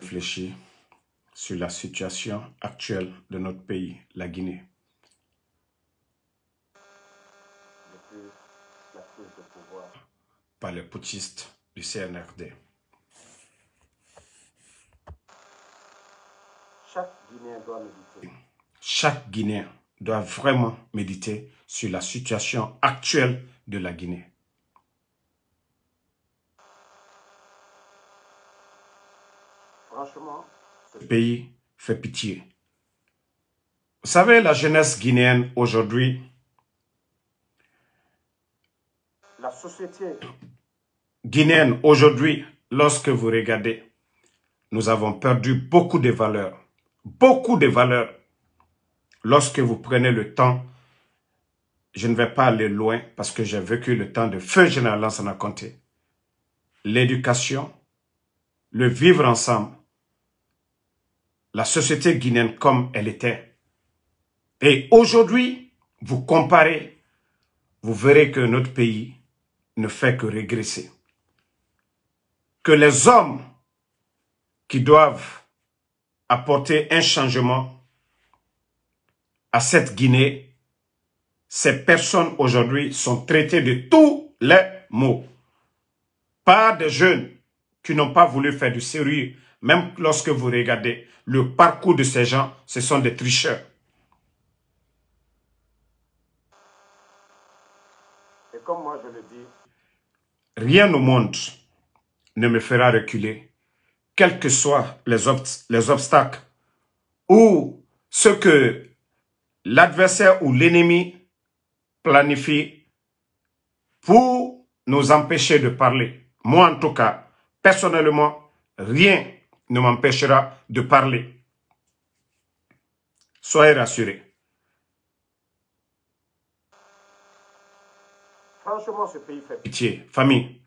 réfléchir sur la situation actuelle de notre pays, la Guinée. par les poutistes du CNRD. Chaque Guinéen doit méditer. Chaque Guinéen doit vraiment méditer sur la situation actuelle de la Guinée. franchement, ce pays fait pitié. Vous savez, la jeunesse guinéenne aujourd'hui, la société guinéenne aujourd'hui, lorsque vous regardez, nous avons perdu beaucoup de valeurs, beaucoup de valeurs. Lorsque vous prenez le temps, je ne vais pas aller loin parce que j'ai vécu le temps de feu général en compté. L'éducation, le vivre ensemble, la société guinéenne comme elle était. Et aujourd'hui, vous comparez, vous verrez que notre pays ne fait que régresser. Que les hommes qui doivent apporter un changement à cette Guinée, ces personnes aujourd'hui sont traitées de tous les maux. Pas de jeunes qui n'ont pas voulu faire du sérieux même lorsque vous regardez le parcours de ces gens, ce sont des tricheurs. Et comme moi je le dis, rien au monde ne me fera reculer, quels que soient les, les obstacles ou ce que l'adversaire ou l'ennemi planifie pour nous empêcher de parler. Moi, en tout cas, personnellement, rien ne m'empêchera de parler. Soyez rassurés. Franchement, ce pays fait pitié. Famille.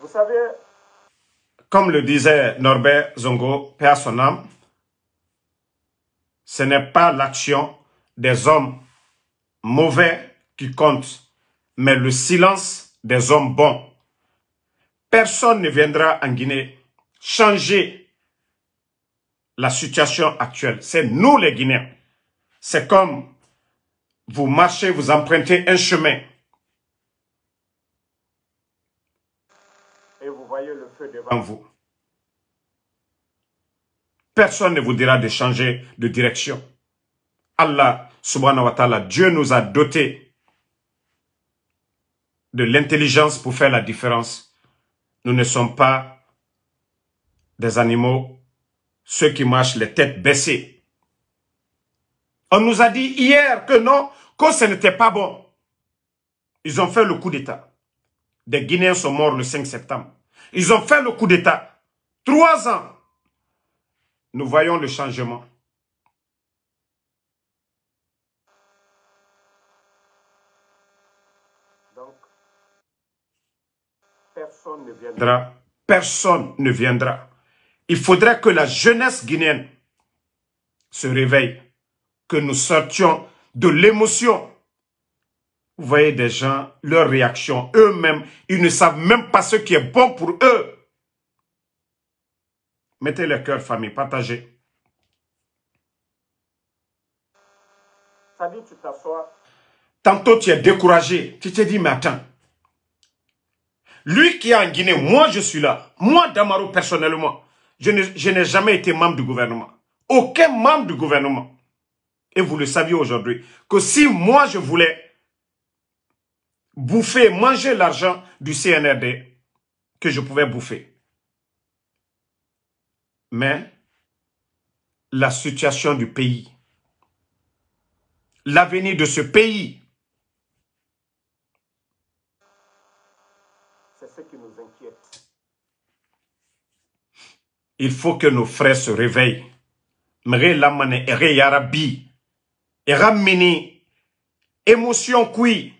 Vous savez... Comme le disait Norbert Zongo, père son ce n'est pas l'action des hommes mauvais qui compte, mais le silence des hommes bons. Personne ne viendra en Guinée changer la situation actuelle. C'est nous les Guinéens. C'est comme vous marchez, vous empruntez un chemin. Et vous voyez le feu devant vous. Personne ne vous dira de changer de direction. Allah subhanahu wa ta'ala, Dieu nous a dotés de l'intelligence pour faire la différence. Nous ne sommes pas des animaux, ceux qui marchent les têtes baissées. On nous a dit hier que non, que ce n'était pas bon. Ils ont fait le coup d'État. Des Guinéens sont morts le 5 septembre. Ils ont fait le coup d'État. Trois ans. Nous voyons le changement. viendra. Personne ne viendra. Il faudrait que la jeunesse guinéenne se réveille, que nous sortions de l'émotion. Vous voyez des gens, leur réaction, eux-mêmes, ils ne savent même pas ce qui est bon pour eux. Mettez le cœur, famille, partagez. Tantôt, tu es découragé. Tu te dis, mais attends, lui qui est en Guinée, moi je suis là. Moi, Damaro, personnellement, je n'ai jamais été membre du gouvernement. Aucun membre du gouvernement. Et vous le saviez aujourd'hui, que si moi je voulais bouffer, manger l'argent du CNRD, que je pouvais bouffer. Mais la situation du pays, l'avenir de ce pays Il faut que nos frères se réveillent. Mre lamane ere yarabi. Émotion qui.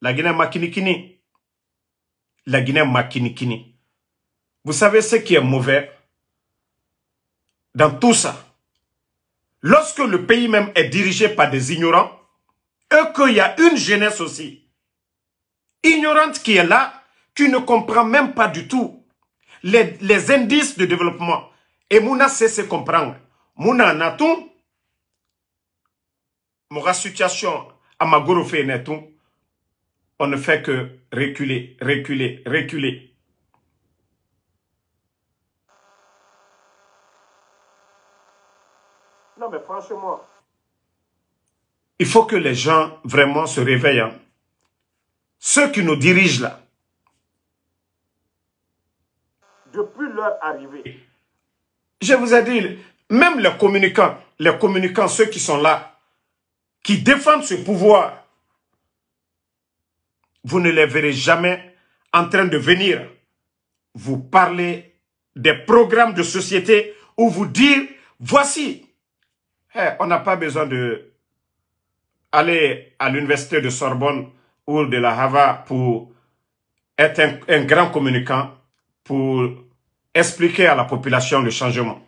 La Guinée makinikini. La Guinée makinikini. Vous savez ce qui est mauvais dans tout ça. Lorsque le pays même est dirigé par des ignorants, et qu'il y a une jeunesse aussi, ignorante qui est là, qui ne comprend même pas du tout les, indices de développement. Et Mouna sait se comprendre. Mouna tout. Moura situation à on ne fait que reculer, reculer, reculer. Non mais franchement. Il faut que les gens vraiment se réveillent. Hein. Ceux qui nous dirigent là, arriver Je vous ai dit, même les communicants, les communicants, ceux qui sont là, qui défendent ce pouvoir, vous ne les verrez jamais en train de venir vous parler des programmes de société ou vous dire, voici, eh, on n'a pas besoin de aller à l'université de Sorbonne ou de la Hava pour être un grand communicant, pour expliquer à la population le changement.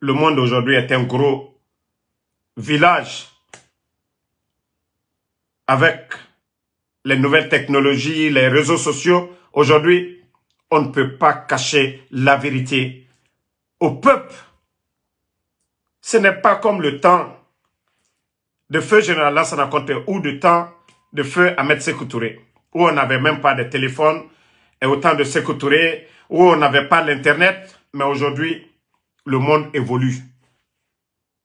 Le monde aujourd'hui est un gros village avec les nouvelles technologies, les réseaux sociaux. Aujourd'hui, on ne peut pas cacher la vérité au peuple. Ce n'est pas comme le temps de feu général Lassana Conte ou de temps de feu Ahmed ses Touré, où on n'avait même pas de téléphone, et autant de Sekou Touré où on n'avait pas l'Internet, mais aujourd'hui, le monde évolue.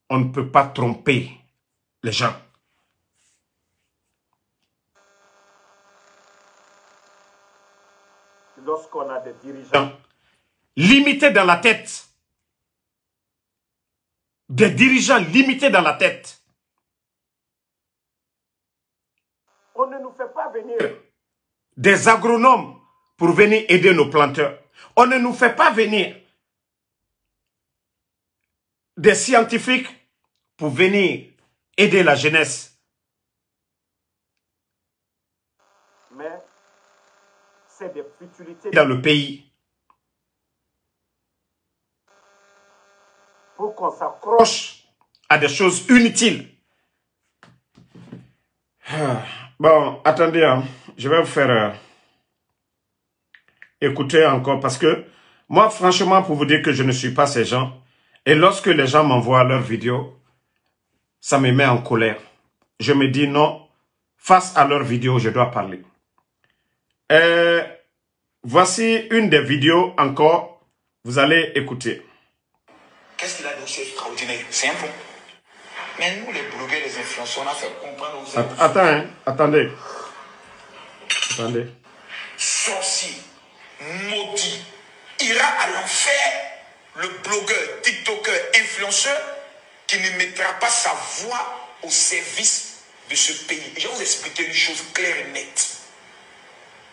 On ne peut pas tromper les gens. Lorsqu'on a des dirigeants limités dans la tête, des dirigeants limités dans la tête, on ne nous fait pas venir des agronomes pour venir aider nos planteurs. On ne nous fait pas venir des scientifiques pour venir aider la jeunesse. Mais c'est des futilités dans le pays. Pour qu'on s'accroche à des choses inutiles. Ah, bon, attendez, hein. je vais vous faire... Euh, écoutez encore parce que moi, franchement, pour vous dire que je ne suis pas ces gens, et lorsque les gens m'envoient leurs vidéos, ça me met en colère. Je me dis non, face à leurs vidéos, je dois parler. Euh, voici une des vidéos encore, vous allez écouter. Qu'est-ce qu'il a c'est extraordinaire C'est un peu. Mais nous, les blogueurs, les influenceurs, on a fait comprendre aux Attends, hein, attendez. Attendez. Sorcier maudit, ira à l'enfer le blogueur, TikToker, influenceur qui ne mettra pas sa voix au service de ce pays. Je vais vous expliquer une chose claire et nette.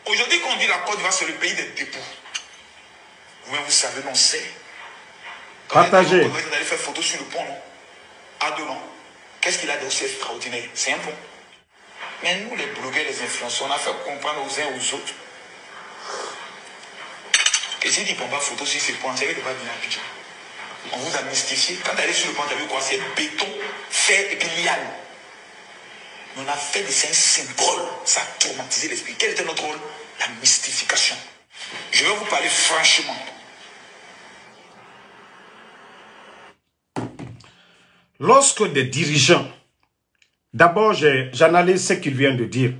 Aujourd'hui, quand on dit la Côte d'Ivoire, c'est le pays des dépôts. Vous, vous savez, non, c'est. Partagez. Vous allez faire photo sur le pont, non À Qu'est-ce qu'il a d'aussi extraordinaire C'est un pont. Mais nous, les blogueurs, les influenceurs, on a fait comprendre aux uns aux autres et bah, si tu ne prends pas photo sur ce point, c'est que tu vas venir à pigeon. On vous a mystifié. Quand tu allais sur le point, tu as vu quoi C'est béton, fer et puis liane. Mais on a fait des ces symboles. Ça a traumatisé l'esprit. Quel était notre rôle La mystification. Je vais vous parler franchement. Lorsque des dirigeants, d'abord j'analyse ce qu'il vient de dire,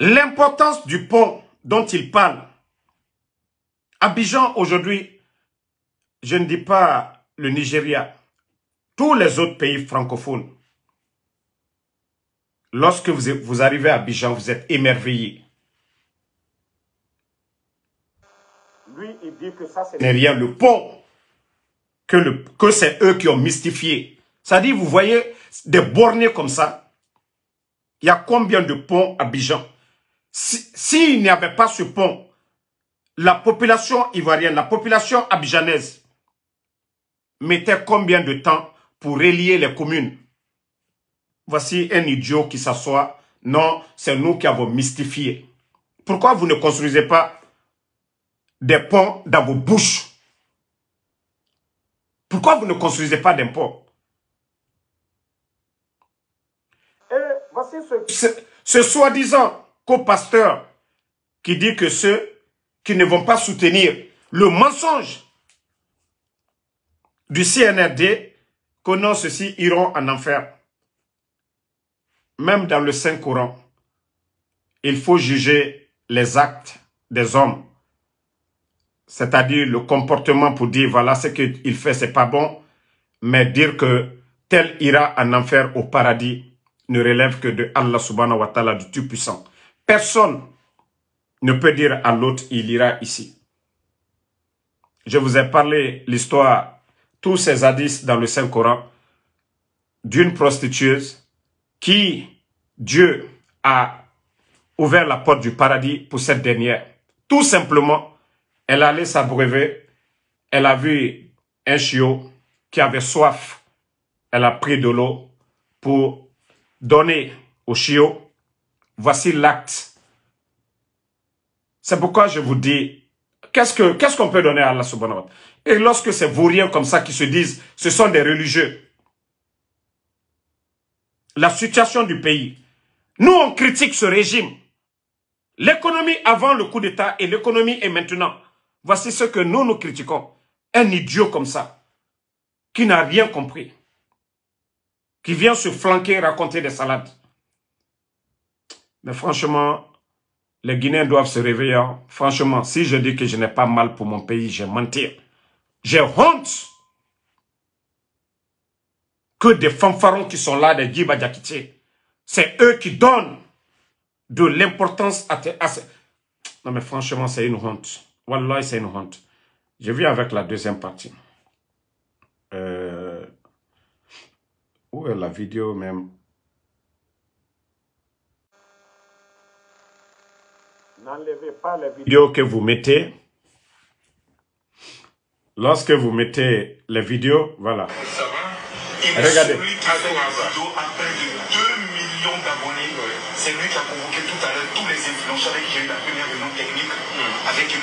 l'importance du pont dont il parle. Abidjan aujourd'hui, je ne dis pas le Nigeria, tous les autres pays francophones, lorsque vous, arrivez à Abidjan, vous êtes émerveillé. Lui, il dit que ça, c'est... rien, le pont, que, le, que c'est eux qui ont mystifié. Ça dit, vous voyez, des bornés comme ça, il y a combien de ponts à Abidjan S'il n'y avait pas ce pont, la population ivoirienne, la population abidjanaise mettait combien de temps pour relier les communes Voici un idiot qui s'assoit. Non, c'est nous qui avons mystifié. Pourquoi vous ne construisez pas des ponts dans vos bouches Pourquoi vous ne construisez pas des ponts ce, soi-disant copasteur pasteur qui dit que ceux qui ne vont pas soutenir le mensonge du CNRD que non, ceux-ci iront en enfer. Même dans le Saint-Coran, il faut juger les actes des hommes. C'est-à-dire le comportement pour dire, voilà, ce qu'il fait, c'est pas bon. Mais dire que tel ira en enfer au paradis ne relève que de Allah subhanahu wa ta'ala, du Tout-Puissant. Personne ne peut dire à l'autre, il ira ici. Je vous ai parlé l'histoire, tous ces hadiths dans le Saint-Coran, d'une prostitueuse qui, Dieu, a ouvert la porte du paradis pour cette dernière. Tout simplement, elle allait s'abreuver, elle a vu un chiot qui avait soif, elle a pris de l'eau pour donner au chiot. Voici l'acte c'est pourquoi je vous dis, qu'est-ce qu'on ce qu'on peut donner à Allah subhanahu wa ta'ala Et lorsque c'est vauriens comme ça qui se disent, ce sont des religieux. La situation du pays. Nous, on critique ce régime. L'économie avant le coup d'État et l'économie est maintenant. Voici ce que nous, nous critiquons. Un idiot comme ça, qui n'a rien compris, qui vient se flanquer raconter des salades. Mais franchement, les Guinéens doivent se réveiller. Hein. Franchement, si je dis que je n'ai pas mal pour mon pays, je menti. J'ai honte que des fanfarons qui sont là, des Djiba c'est eux qui donnent de l'importance à, ces... Non mais franchement, c'est une honte. Wallah, c'est une honte. Je viens avec la deuxième partie. Euh, où est la vidéo même N'enlevez pas les vidéos que vous mettez. Lorsque vous mettez les vidéos, voilà. Ça va Et Regardez. Celui qui a fait vidéo à peine de 2 millions d'abonnés, c'est lui qui a convoqué tout à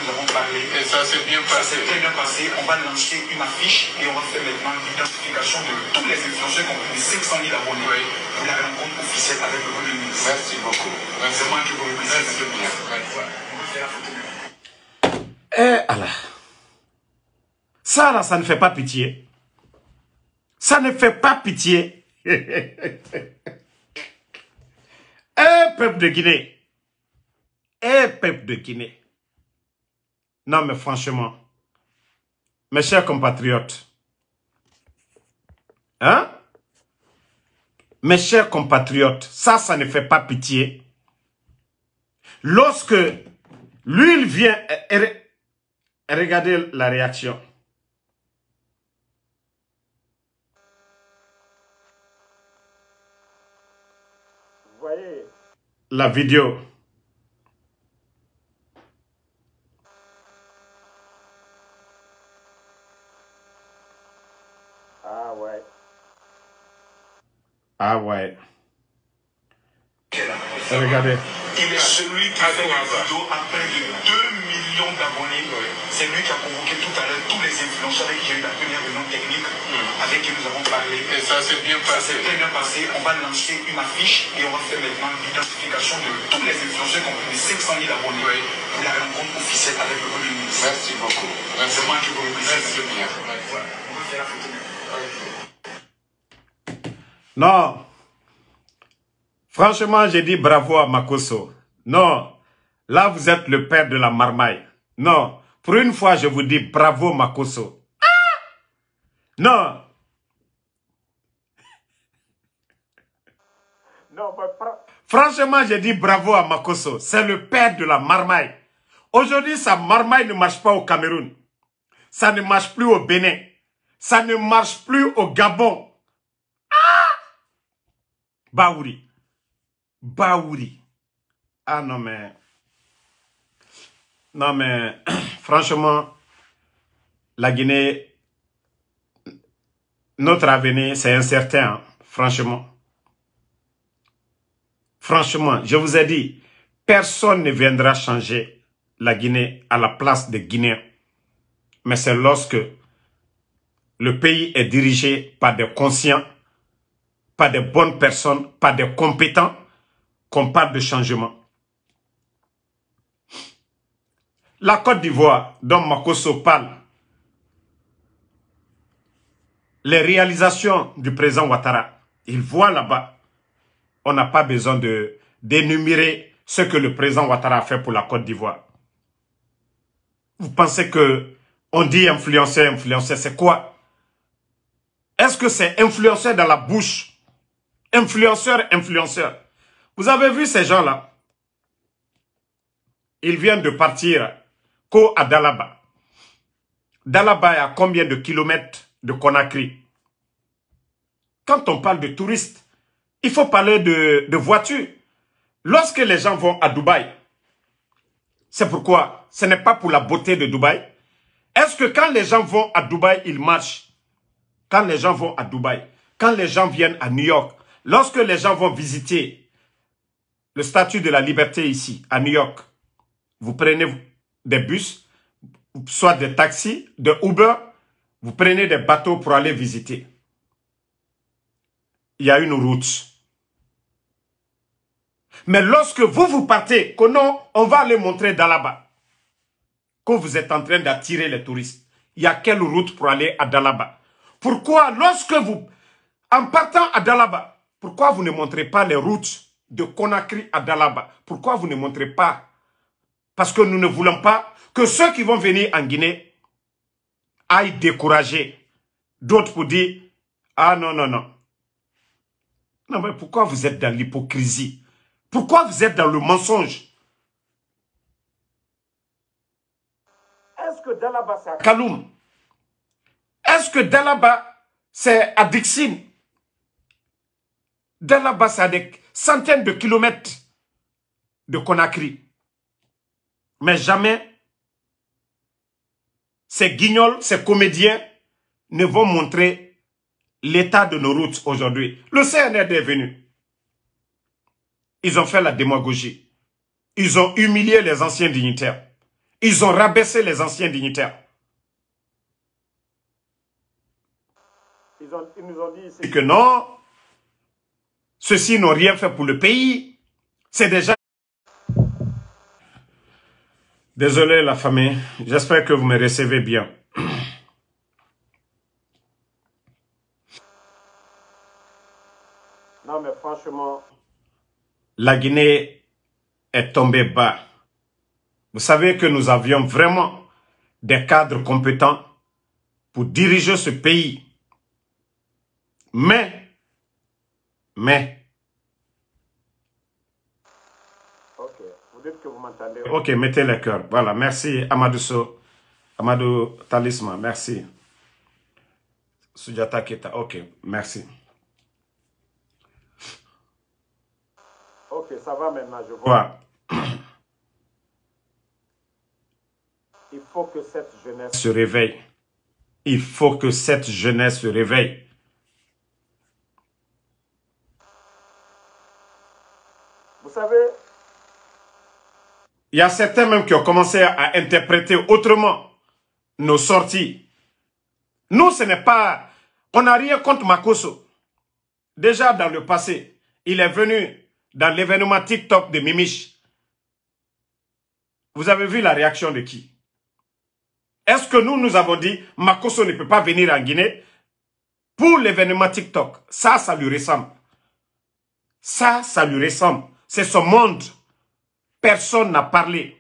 nous avons parlé. Et ça s'est bien passé. On va lancer une affiche et on va faire maintenant l'identification de tous les étrangers qui ont plus de 500 000 abonnés oui. pour la rencontre officielle avec le Premier Merci beaucoup. Merci. moi qui vous remerciez bien. Eh Allah. Ça là, ça ne fait pas pitié. Ça ne fait pas pitié. Eh peuple de Guinée. Eh peuple de Guinée. Non, mais franchement, mes chers compatriotes, hein? Mes chers compatriotes, ça, ça ne fait pas pitié. Lorsque l'huile vient, regardez la réaction. Voyez la vidéo. Ah ouais. Regardez. Il est celui qui fait le vidéo à près de 2 millions d'abonnés. C'est lui qui a convoqué tout à l'heure tous les influenceurs avec qui j'ai eu la première réunion technique, hmm. avec qui nous avons parlé. Et ça s'est bien passé. Ça s'est bien passé. On va lancer une affiche et on va faire maintenant l'identification de tous les influenceurs qui ont plus de 500 000 abonnés oui. pour la rencontre officielle avec le Premier ministre. Merci beaucoup. C'est moi qui vous remercie. Merci bien. On va faire la photo. Non. Franchement, j'ai dit bravo à Makoso. Non. Là, vous êtes le père de la marmaille. Non. Pour une fois, je vous dis bravo Makoso. Ah! non. non Franchement, j'ai dit bravo à Makoso. C'est le père de la marmaille. Aujourd'hui, sa marmaille ne marche pas au Cameroun. Ça ne marche plus au Bénin. Ça ne marche plus au Gabon. Baouri. Baouri. Ah non mais... Non mais franchement, la Guinée, notre avenir, c'est incertain, hein, franchement. Franchement, je vous ai dit, personne ne viendra changer la Guinée à la place de Guinée. Mais c'est lorsque le pays est dirigé par des conscients pas des bonnes personnes, pas des compétents, qu'on parle de changement. La Côte d'Ivoire, dont Makoso parle, les réalisations du président Ouattara, il voit là-bas, on n'a pas besoin de d'énumérer ce que le président Ouattara a fait pour la Côte d'Ivoire. Vous pensez que on dit influenceur, influenceur, c'est quoi Est-ce que c'est influenceur dans la bouche Influenceurs, influenceurs. Vous avez vu ces gens-là Ils viennent de partir à Dalaba. Dalaba est à combien de kilomètres de Conakry Quand on parle de touristes, il faut parler de, de voitures. Lorsque les gens vont à Dubaï, c'est pourquoi ce n'est pas pour la beauté de Dubaï. Est-ce que quand les gens vont à Dubaï, ils marchent Quand les gens vont à Dubaï, quand les gens viennent à New York, Lorsque les gens vont visiter le statut de la liberté ici, à New York, vous prenez des bus, soit des taxis, des Uber, vous prenez des bateaux pour aller visiter. Il y a une route. Mais lorsque vous, vous partez, que on va aller montrer d'Alaba, Quand vous êtes en train d'attirer les touristes, il y a quelle route pour aller à Dalaba Pourquoi, lorsque vous, en partant à Dalaba, pourquoi vous ne montrez pas les routes de Conakry à Dalaba Pourquoi vous ne montrez pas Parce que nous ne voulons pas que ceux qui vont venir en Guinée aillent décourager d'autres pour dire « Ah non, non, non ». Non, mais pourquoi vous êtes dans l'hypocrisie Pourquoi vous êtes dans le mensonge Est-ce que Dalaba, c'est Kaloum Est-ce que Dalaba, c'est à Dalabas à des centaines de kilomètres de Conakry. Mais jamais ces guignols, ces comédiens ne vont montrer l'état de nos routes aujourd'hui. Le CNRD est venu. Ils ont fait la démagogie. Ils ont humilié les anciens dignitaires. Ils ont rabaissé les anciens dignitaires. Ils, ils nous ont dit que non, ceux-ci n'ont rien fait pour le pays. C'est déjà... Désolé la famille, j'espère que vous me recevez bien. Non mais franchement... La Guinée est tombée bas. Vous savez que nous avions vraiment des cadres compétents pour diriger ce pays. Mais mais. Ok, vous dites que vous m'entendez. Ok, mettez le cœur. Voilà, merci Amadou Amadou Talisman, merci. Sujata Keta, ok, merci. Ok, ça va maintenant, je vois. Il faut que cette jeunesse se réveille. Il faut que cette jeunesse se réveille. savez, il y a certains même qui ont commencé à interpréter autrement nos sorties. Nous, ce n'est pas... On n'a rien contre Makoso. Déjà dans le passé, il est venu dans l'événement TikTok de Mimich. Vous avez vu la réaction de qui Est-ce que nous, nous avons dit Makoso ne peut pas venir en Guinée pour l'événement TikTok Ça, ça lui ressemble. Ça, ça lui ressemble. C'est ce monde. Personne n'a parlé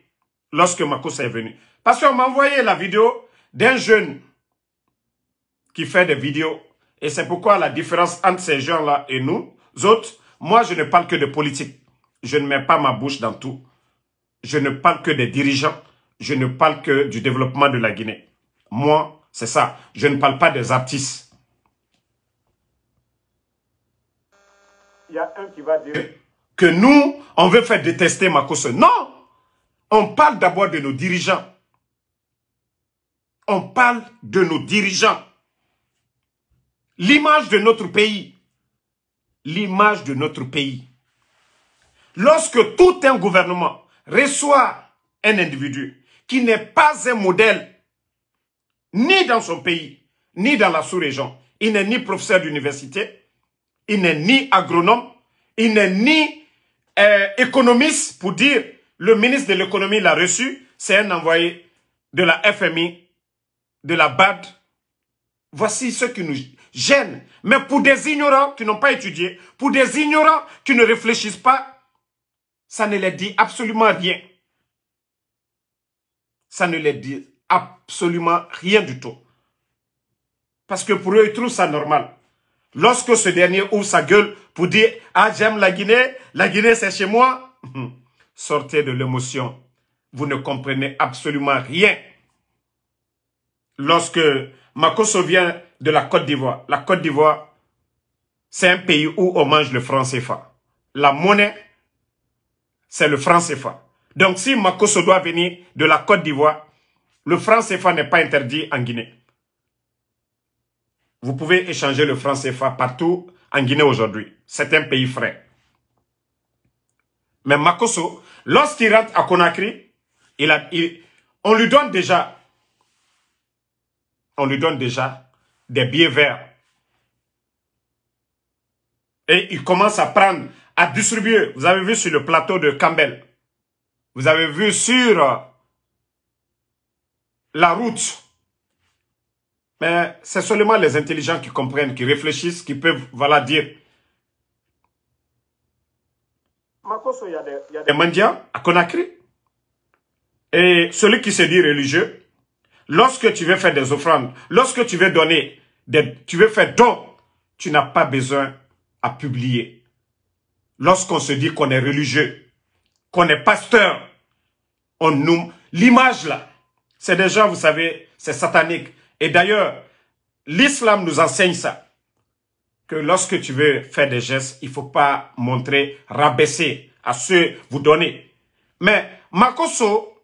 lorsque Makos est venu. Parce qu'on m'a envoyé la vidéo d'un jeune qui fait des vidéos. Et c'est pourquoi la différence entre ces gens-là et nous autres, moi je ne parle que de politique. Je ne mets pas ma bouche dans tout. Je ne parle que des dirigeants. Je ne parle que du développement de la Guinée. Moi, c'est ça. Je ne parle pas des artistes. Il y a un qui va dire que nous, on veut faire détester Makosse. Non On parle d'abord de nos dirigeants. On parle de nos dirigeants. L'image de notre pays. L'image de notre pays. Lorsque tout un gouvernement reçoit un individu qui n'est pas un modèle, ni dans son pays, ni dans la sous-région, il n'est ni professeur d'université, il n'est ni agronome, il n'est ni euh, économiste pour dire le ministre de l'économie l'a reçu, c'est un envoyé de la FMI, de la BAD. Voici ce qui nous gêne. Mais pour des ignorants qui n'ont pas étudié, pour des ignorants qui ne réfléchissent pas, ça ne les dit absolument rien. Ça ne les dit absolument rien du tout. Parce que pour eux, ils trouvent ça normal. Lorsque ce dernier ouvre sa gueule pour dire « Ah, j'aime la Guinée, la Guinée c'est chez moi », sortez de l'émotion. Vous ne comprenez absolument rien. Lorsque Makoso vient de la Côte d'Ivoire, la Côte d'Ivoire, c'est un pays où on mange le franc CFA. La monnaie, c'est le franc CFA. Donc si Makoso doit venir de la Côte d'Ivoire, le franc CFA n'est pas interdit en Guinée. Vous pouvez échanger le franc CFA partout en Guinée aujourd'hui. C'est un pays frais. Mais Makoso, lorsqu'il rentre à Conakry, on lui donne déjà, on lui donne déjà des billets verts. Et il commence à prendre, à distribuer. Vous avez vu sur le plateau de Campbell. Vous avez vu sur euh, la route mais c'est seulement les intelligents qui comprennent, qui réfléchissent, qui peuvent, voilà, dire. Makoso, il y a des, à Conakry. Et celui qui se dit religieux, lorsque tu veux faire des offrandes, lorsque tu veux donner, tu veux faire don, tu n'as pas besoin à publier. Lorsqu'on se dit qu'on est religieux, qu'on est pasteur, on nous, l'image là, c'est des gens, vous savez, c'est satanique. Et d'ailleurs, l'islam nous enseigne ça. Que lorsque tu veux faire des gestes, il faut pas montrer, rabaisser à ceux vous donner. Mais Makoso,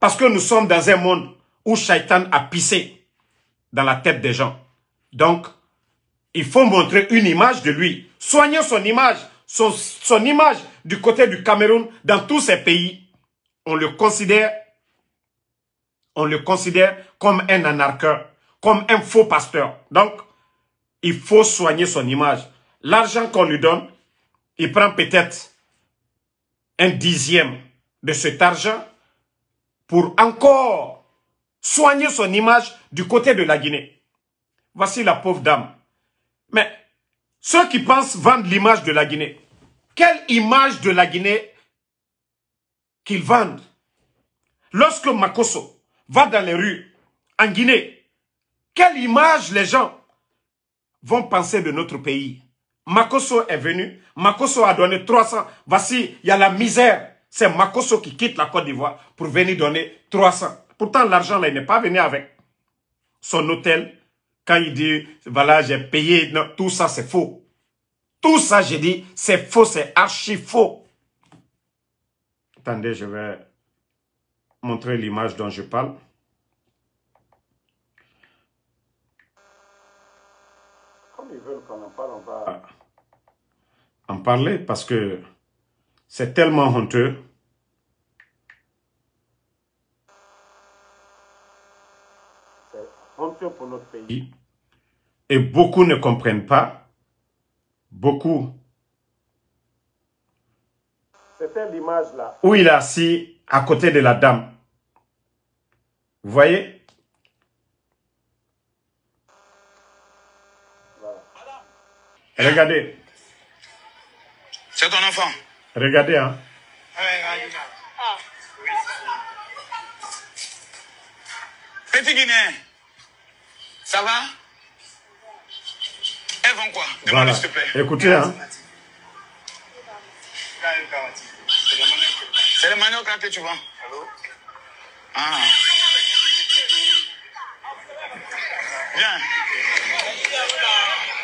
parce que nous sommes dans un monde où Shaitan a pissé dans la tête des gens. Donc, il faut montrer une image de lui. Soigner son image, son, image du côté du Cameroun, dans tous ces pays, on le considère, on le considère comme un anarcheur comme un faux pasteur. Donc, il faut soigner son image. L'argent qu'on lui donne, il prend peut-être un dixième de cet argent pour encore soigner son image du côté de la Guinée. Voici la pauvre dame. Mais ceux qui pensent vendre l'image de la Guinée, quelle image de la Guinée qu'ils vendent Lorsque Makoso va dans les rues en Guinée, quelle image les gens vont penser de notre pays Makoso est venu, Makoso a donné 300. Voici, il y a la misère. C'est Makoso qui quitte la Côte d'Ivoire pour venir donner 300. Pourtant, l'argent, là, il n'est pas venu avec son hôtel. Quand il dit, voilà, j'ai payé, non, tout ça, c'est faux. Tout ça, j'ai dit, c'est faux, c'est archi faux. Attendez, je vais montrer l'image dont je parle. parler parce que c'est tellement honteux. C'est honteux pour notre pays. Et beaucoup ne comprennent pas. Beaucoup. C'était l'image là. Où il est assis à côté de la dame. Vous voyez Regardez. C'est ton enfant. Regardez, hein. Ah ah. Petit Guinéen, ça va Elles vont quoi Demande s'il te plaît. Écoutez, hein. C'est le manioc que tu vends. Ah. Viens.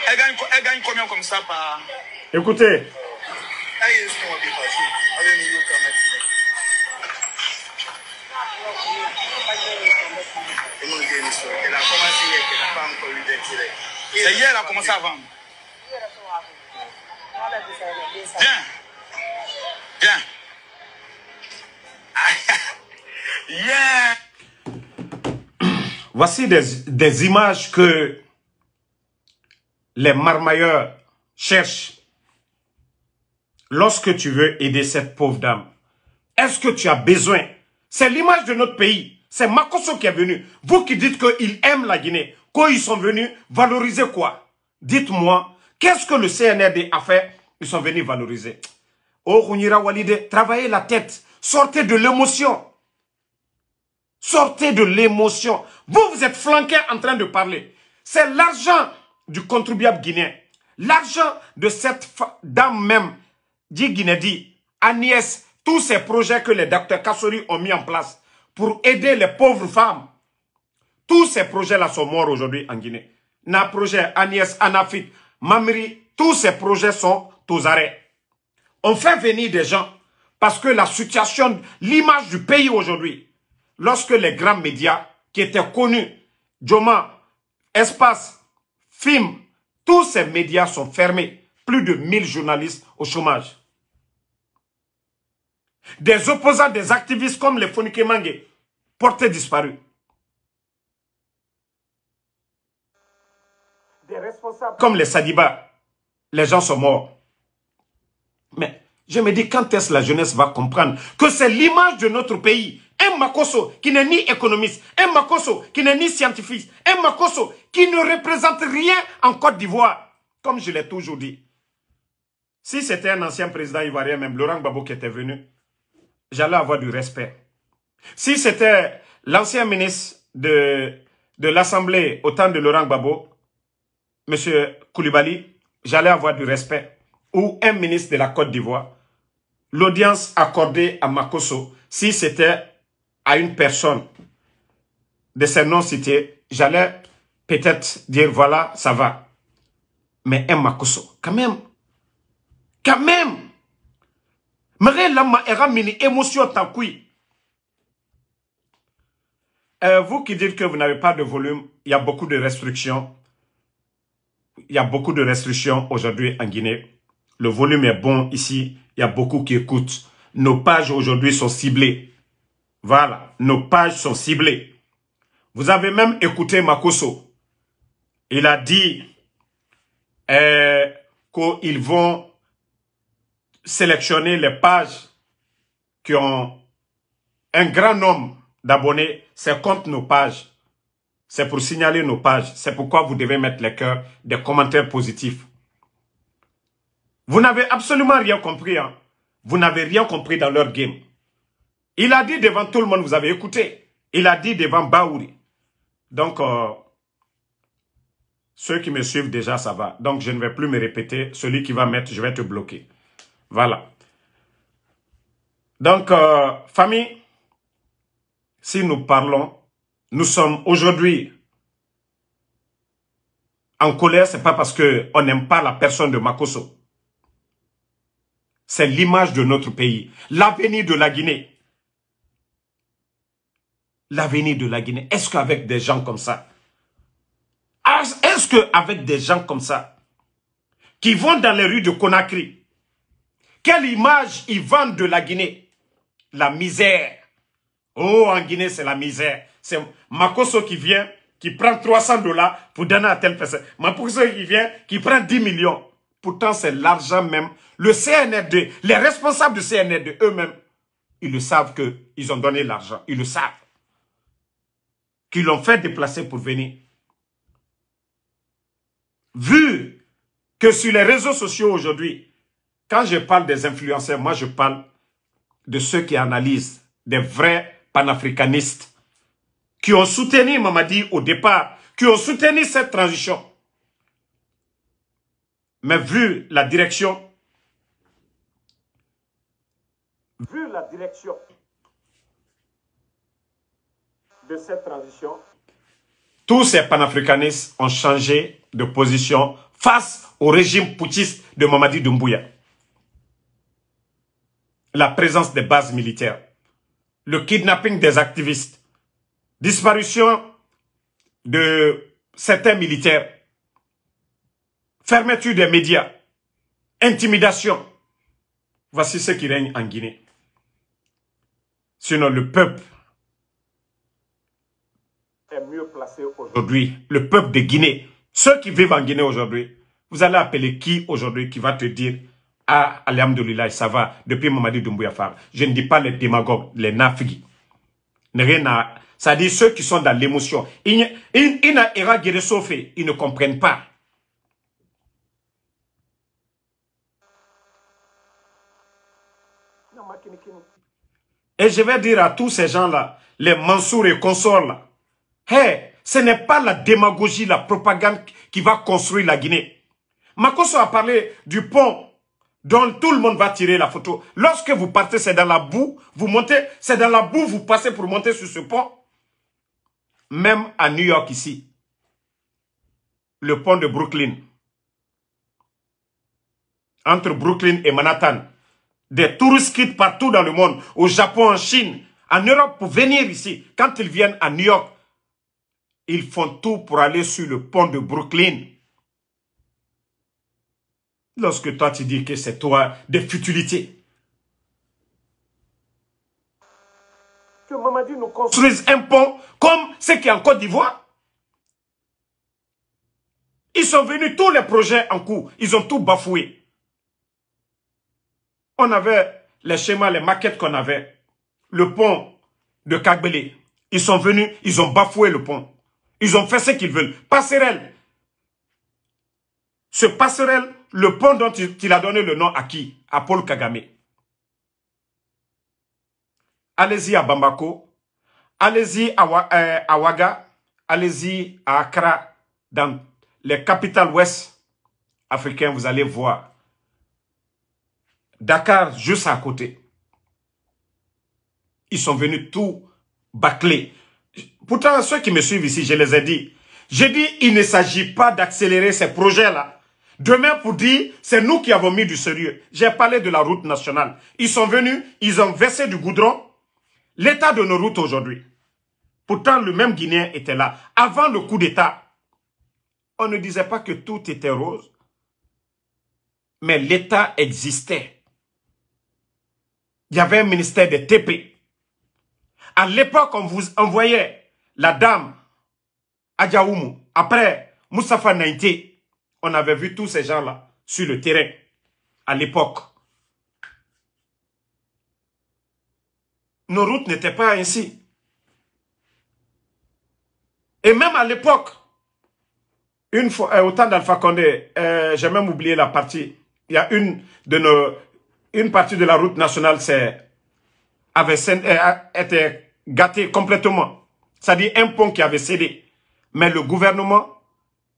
Elle gagne, elle gagne combien comme ça par... Écoutez, That is going to be my team. I didn't even look at my team. Elle a commencé hier, qu'elle n'a pas encore eu d'intérêt. Et hier, elle a commencé à vendre. Bien. Bien. yeah. Voici des, des images que les marmailleurs cherchent lorsque tu veux aider cette pauvre dame, est-ce que tu as besoin C'est l'image de notre pays. C'est Makoso qui est venu. Vous qui dites qu'ils aiment la Guinée, quand ils sont venus valoriser quoi Dites-moi, qu'est-ce que le CNRD a fait Ils sont venus valoriser. Oh, Rounira Walide, travaillez la tête. Sortez de l'émotion. Sortez de l'émotion. Vous, vous êtes flanqué en train de parler. C'est l'argent du contribuable guinéen. L'argent de cette dame même Guinée, dit, Agnès, tous ces projets que les docteurs Kassori ont mis en place pour aider les pauvres femmes, tous ces projets-là sont morts aujourd'hui en Guinée. Na projet, Agnès, Anafit, Mamri, tous ces projets sont aux arrêts. On fait venir des gens parce que la situation, l'image du pays aujourd'hui, lorsque les grands médias qui étaient connus, Joma, Espace, Film, tous ces médias sont fermés plus de 1000 journalistes au chômage. Des opposants, des activistes comme les Mange, portés disparus. Des responsables comme les Sadiba, les gens sont morts. Mais je me dis, quand est-ce la jeunesse va comprendre que c'est l'image de notre pays un Makoso qui n'est ni économiste, un Makoso qui n'est ni scientifique, un Makoso qui ne représente rien en Côte d'Ivoire, comme je l'ai toujours dit. Si c'était un ancien président ivoirien, même Laurent Gbagbo qui était venu, j'allais avoir du respect. Si c'était l'ancien ministre de, de l'Assemblée au temps de Laurent Gbagbo, M. Koulibaly, j'allais avoir du respect. Ou un ministre de la Côte d'Ivoire, l'audience accordée à Makoso, si c'était à une personne de ses noms cités, j'allais peut-être dire voilà, ça va. Mais un Makoso, quand même, quand même mais émotion euh, vous qui dites que vous n'avez pas de volume, il y a beaucoup de restrictions. Il y a beaucoup de restrictions aujourd'hui en Guinée. Le volume est bon ici. Il y a beaucoup qui écoutent. Nos pages aujourd'hui sont ciblées. Voilà, nos pages sont ciblées. Vous avez même écouté Makoso. Il a dit euh, qu'ils vont sélectionner les pages qui ont un grand nombre d'abonnés. C'est contre nos pages. C'est pour signaler nos pages. C'est pourquoi vous devez mettre les cœurs, des commentaires positifs. Vous n'avez absolument rien compris. Hein. Vous n'avez rien compris dans leur game. Il a dit devant tout le monde, vous avez écouté. Il a dit devant Baouri. Donc, euh, ceux qui me suivent déjà, ça va. Donc, je ne vais plus me répéter. Celui qui va mettre, je vais te bloquer. Voilà. Donc, euh, famille, si nous parlons, nous sommes aujourd'hui en colère, Ce n'est pas parce qu'on n'aime pas la personne de Makoso. C'est l'image de notre pays, l'avenir de la Guinée. L'avenir de la Guinée. Est-ce qu'avec des gens comme ça, est-ce qu'avec des gens comme ça, qui vont dans les rues de Conakry, quelle image ils vendent de la Guinée La misère. Oh, en Guinée, c'est la misère. C'est Makoso qui vient, qui prend 300 dollars pour donner à telle personne. Makoso qui vient, qui prend 10 millions. Pourtant, c'est l'argent même. Le CNRD, les responsables du CNRD, eux-mêmes, ils le savent qu'ils ont donné l'argent. Ils le savent. Qu'ils l'ont fait déplacer pour venir. Vu que sur les réseaux sociaux aujourd'hui, quand je parle des influenceurs, moi je parle de ceux qui analysent, des vrais panafricanistes, qui ont soutenu Mamadi au départ, qui ont soutenu cette transition. Mais vu la direction, vu la direction de cette transition, tous ces panafricanistes ont changé de position face au régime poutiste de Mamadi Doumbouya la présence des bases militaires, le kidnapping des activistes, disparition de certains militaires, fermeture des médias, intimidation. Voici ce qui règne en Guinée. Sinon, le peuple est mieux placé aujourd'hui. Le peuple de Guinée, ceux qui vivent en Guinée aujourd'hui, vous allez appeler qui aujourd'hui qui va te dire ah, Alhamdoulilah, ça va, depuis Mamadi Doumbouya Je ne dis pas les démagogues, les nafigis. Rien à... Ça dit ceux qui sont dans l'émotion. Ils, ne comprennent pas. Et je vais dire à tous ces gens-là, les Mansour et consorts là, ce n'est pas la démagogie, la propagande qui va construire la Guinée. Makoso a parlé du pont donc tout le monde va tirer la photo. Lorsque vous partez, c'est dans la boue. Vous montez, c'est dans la boue, vous passez pour monter sur ce pont. Même à New York ici. Le pont de Brooklyn. Entre Brooklyn et Manhattan. Des touristes quittent partout dans le monde. Au Japon, en Chine, en Europe, pour venir ici. Quand ils viennent à New York, ils font tout pour aller sur le pont de Brooklyn. Lorsque toi, tu dis que c'est toi des futilités. Que Mamadi nous construise un pont comme ce qui est en Côte d'Ivoire. Ils sont venus, tous les projets en cours, ils ont tout bafoué. On avait les schémas, les maquettes qu'on avait. Le pont de Kagbelé, Ils sont venus, ils ont bafoué le pont. Ils ont fait ce qu'ils veulent. Passerelle. Ce passerelle le pont dont il, a donné le nom à qui À Paul Kagame. Allez-y à Bamako, allez-y euh, à, Ouaga, allez-y à Accra, dans les capitales ouest africaines, vous allez voir. Dakar, juste à côté. Ils sont venus tout bâcler. Pourtant, ceux qui me suivent ici, je les ai dit. J'ai dit, il ne s'agit pas d'accélérer ces projets-là. Demain pour dire, c'est nous qui avons mis du sérieux. J'ai parlé de la route nationale. Ils sont venus, ils ont versé du goudron. L'état de nos routes aujourd'hui. Pourtant, le même Guinéen était là. Avant le coup d'état, on ne disait pas que tout était rose. Mais l'état existait. Il y avait un ministère des TP. À l'époque, on vous envoyait la dame Adjaoumou. Après, Moussa Naïté. On avait vu tous ces gens-là sur le terrain à l'époque. Nos routes n'étaient pas ainsi. Et même à l'époque, une fois, euh, au temps d'Alpha Condé, euh, j'ai même oublié la partie. Il y a une de nos, une partie de la route nationale c'est avait euh, été gâtée complètement. C'est-à-dire un pont qui avait cédé. Mais le gouvernement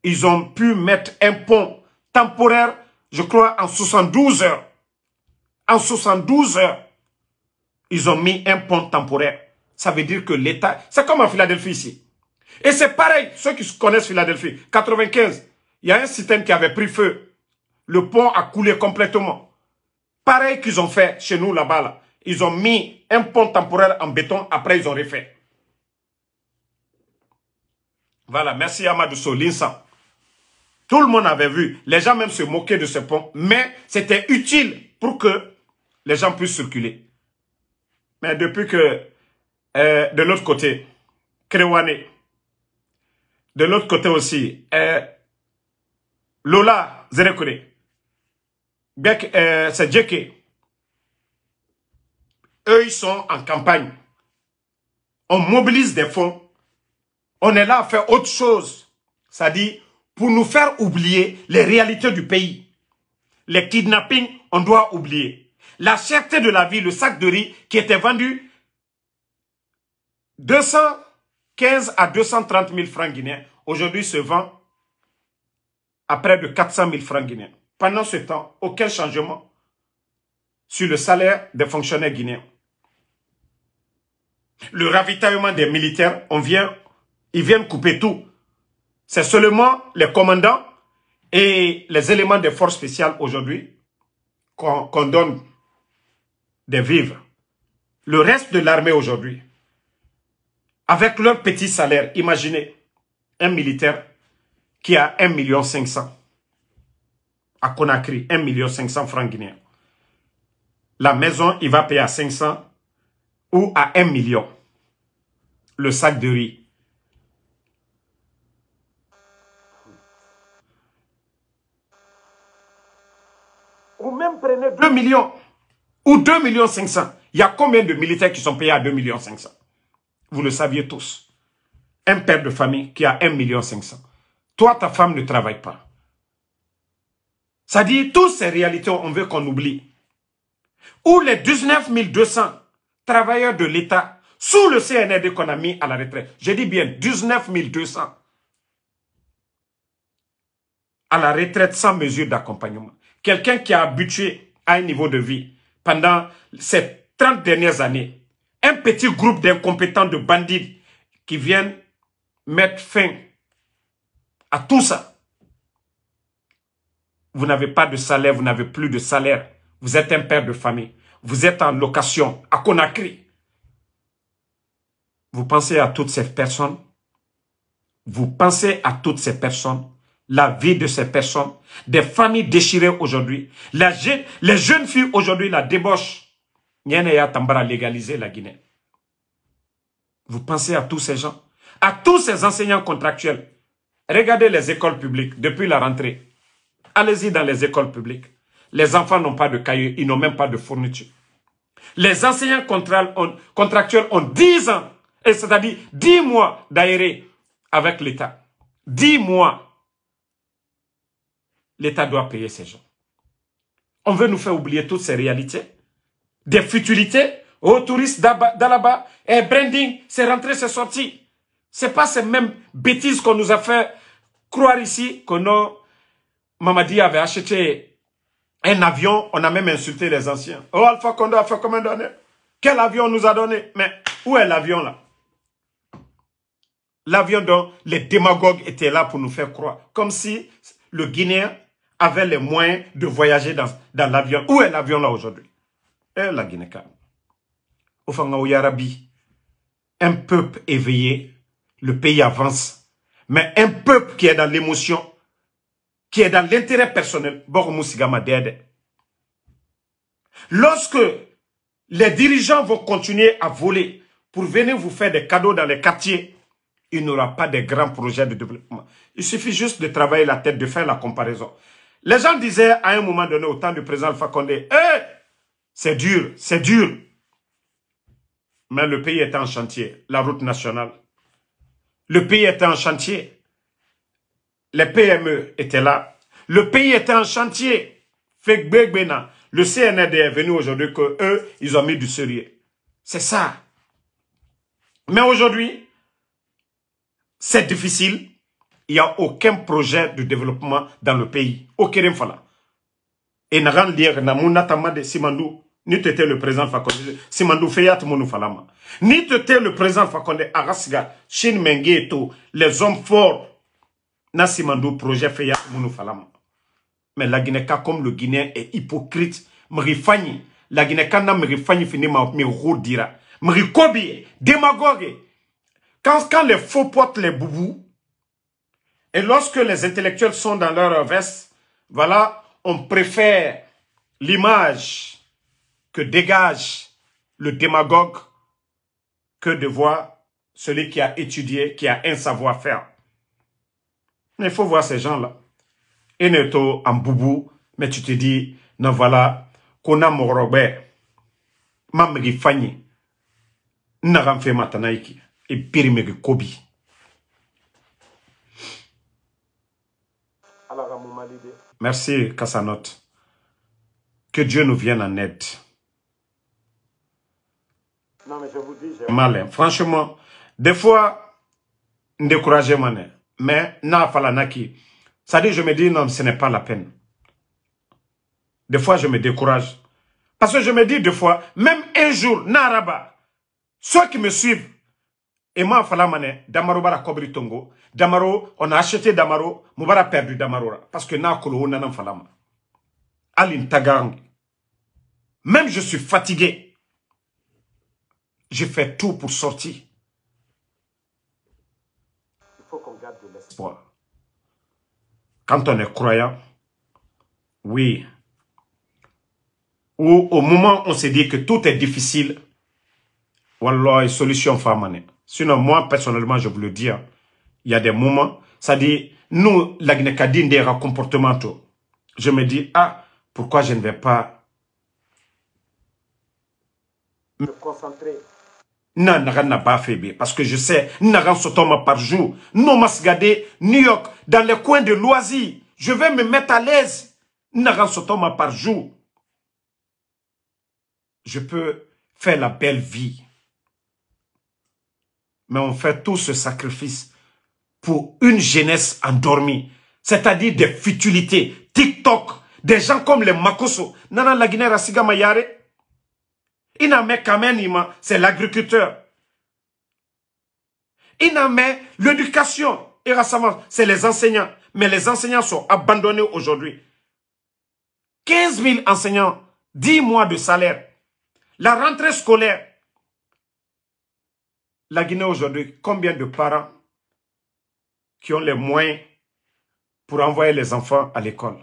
ils ont pu mettre un pont temporaire, je crois, en 72 heures. En 72 heures, ils ont mis un pont temporaire. Ça veut dire que l'État... C'est comme en Philadelphie ici. Et c'est pareil, ceux qui connaissent Philadelphie. 95, il y a un système qui avait pris feu. Le pont a coulé complètement. Pareil qu'ils ont fait chez nous là-bas. Ils ont mis un pont temporaire en béton, après ils ont refait. Voilà, merci Amadou Solinsan. Tout le monde avait vu. Les gens même se moquaient de ce pont. Mais c'était utile pour que les gens puissent circuler. Mais depuis que, euh, de l'autre côté, Krewane. de l'autre côté aussi, euh, Lola Zerekure, euh, c'est Djeke, eux, ils sont en campagne. On mobilise des fonds. On est là à faire autre chose. Ça dit, pour nous faire oublier les réalités du pays. Les kidnappings, on doit oublier. La cherté de la vie, le sac de riz qui était vendu 215 à 230 000 francs guinéens, aujourd'hui se vend à près de 400 000 francs guinéens. Pendant ce temps, aucun changement sur le salaire des fonctionnaires guinéens. Le ravitaillement des militaires, on vient, ils viennent couper tout. C'est seulement les commandants et les éléments des forces spéciales aujourd'hui qu'on donne des vivres. Le reste de l'armée aujourd'hui, avec leur petit salaire, imaginez un militaire qui a 1,5 million à Conakry, 1,5 million francs guinéens. La maison, il va payer à 500 ou à 1 million le sac de riz. 2 millions ou 2 millions 500, il y a combien de militaires qui sont payés à 2 millions 500 Vous le saviez tous. Un père de famille qui a 1 million 500. Toi, ta femme ne travaille pas. Ça dit, toutes ces réalités, on veut qu'on oublie. Où les 19 200 travailleurs de l'État sous le CNRD qu'on a mis à la retraite. Je dis bien 19 200 à la retraite sans mesure d'accompagnement quelqu'un qui a habitué à un niveau de vie pendant ces 30 dernières années, un petit groupe d'incompétents, de bandits qui viennent mettre fin à tout ça. Vous n'avez pas de salaire, vous n'avez plus de salaire. Vous êtes un père de famille. Vous êtes en location à Conakry. Vous pensez à toutes ces personnes. Vous pensez à toutes ces personnes la vie de ces personnes, des familles déchirées aujourd'hui. les jeunes filles aujourd'hui la débauche. pas Tambara légaliser la Guinée. Vous pensez à tous ces gens, à tous ces enseignants contractuels. Regardez les écoles publiques depuis la rentrée. Allez-y dans les écoles publiques. Les enfants n'ont pas de cahiers, ils n'ont même pas de fourniture. Les enseignants contractuels ont 10 ans, c'est-à-dire 10 mois d'aérer avec l'État. 10 mois l'État doit payer ces gens. On veut nous faire oublier toutes ces réalités, des futilités, aux oh, touristes d'Alaba, et branding, c'est rentré, c'est sorti. C'est pas ces mêmes bêtises qu'on nous a fait croire ici que non, Mamadi avait acheté un avion, on a même insulté les anciens. Oh, Alpha Condé a fait comment donner? Quel avion nous a donné Mais où est l'avion là L'avion dont les démagogues étaient là pour nous faire croire. Comme si le Guinéen avaient les moyens de voyager dans, l'avion. Où est l'avion là aujourd'hui eh, la guinée Au Yarabi, un peuple éveillé, le pays avance. Mais un peuple qui est dans l'émotion, qui est dans l'intérêt personnel, Lorsque les dirigeants vont continuer à voler pour venir vous faire des cadeaux dans les quartiers, il n'y aura pas de grands projets de développement. Il suffit juste de travailler la tête, de faire la comparaison. Les gens disaient à un moment donné, au temps du président Fakonde, eh, c'est dur, c'est dur. Mais le pays était en chantier, la route nationale. Le pays était en chantier. Les PME étaient là. Le pays était en chantier. Le CNRD est venu aujourd'hui que eux, ils ont mis du sérieux. C'est ça. Mais aujourd'hui, c'est difficile il n'y a aucun projet de développement dans le pays. Aucun fala. Et nagan dire na que de Simandou, ni le président Fakonde, Simandou Fayat Mounou Ni t'étais le président Fakonde Arasga, Shin tout, les hommes forts, na Simandou projet Fayat Mounou Mais la guinée comme le Guinéen, est hypocrite. Mrifani, la guinée quand je Mrifani fini ma Mrirodira. Mrikobi, démagogue. Quand, quand les faux portent les boubous, et lorsque les intellectuels sont dans leur veste, voilà, on préfère l'image que dégage le démagogue que de voir celui qui a étudié, qui a un savoir-faire. Mais il faut voir ces gens-là. Eneto en boubou, mais tu te dis, non voilà, Kona Morobe, Mamri Fanyi, Matanaiki, et Pirimegi Kobi. Merci, Kassanote. Que Dieu nous vienne en aide. mais je vous dis... Malin. Franchement, des fois, découragé, mon Mais, na Ça dit, je me dis, non, ce n'est pas la peine. Des fois, je me décourage. Parce que je me dis, des fois, même un jour, Naraba, ceux qui me suivent, et moi, Falamane, Damaro bara tongo. Damaro, on a acheté Damaro, Moubara perdu Damaro. Parce que na kolo Alin Tagang. Même je suis fatigué. J'ai fait tout pour sortir. Il faut qu'on garde l'espoir. Quand on est croyant, oui. Ou au moment où on se dit que tout est difficile, Wallah, solution famane. Sinon, moi, personnellement, je vous le dis, hein, il y a des moments, ça dit, nous, la des comportementaux. Je me dis, ah, pourquoi je ne vais pas me concentrer je ne vais pas parce que je sais je vais par jour non New York dans les coins de loisirs je vais me mettre à l'aise me par jour je peux faire la belle vie mais on fait tout ce sacrifice pour une jeunesse endormie, c'est-à-dire des futilités, TikTok, des gens comme les Makoso, Nana Guinée Rasiga Mayare, Iname Kamenima, c'est l'agriculteur. Iname, l'éducation, c'est les enseignants. Mais les enseignants sont abandonnés aujourd'hui. 15 000 enseignants, 10 mois de salaire. La rentrée scolaire, la Guinée aujourd'hui, combien de parents qui ont les moyens pour envoyer les enfants à l'école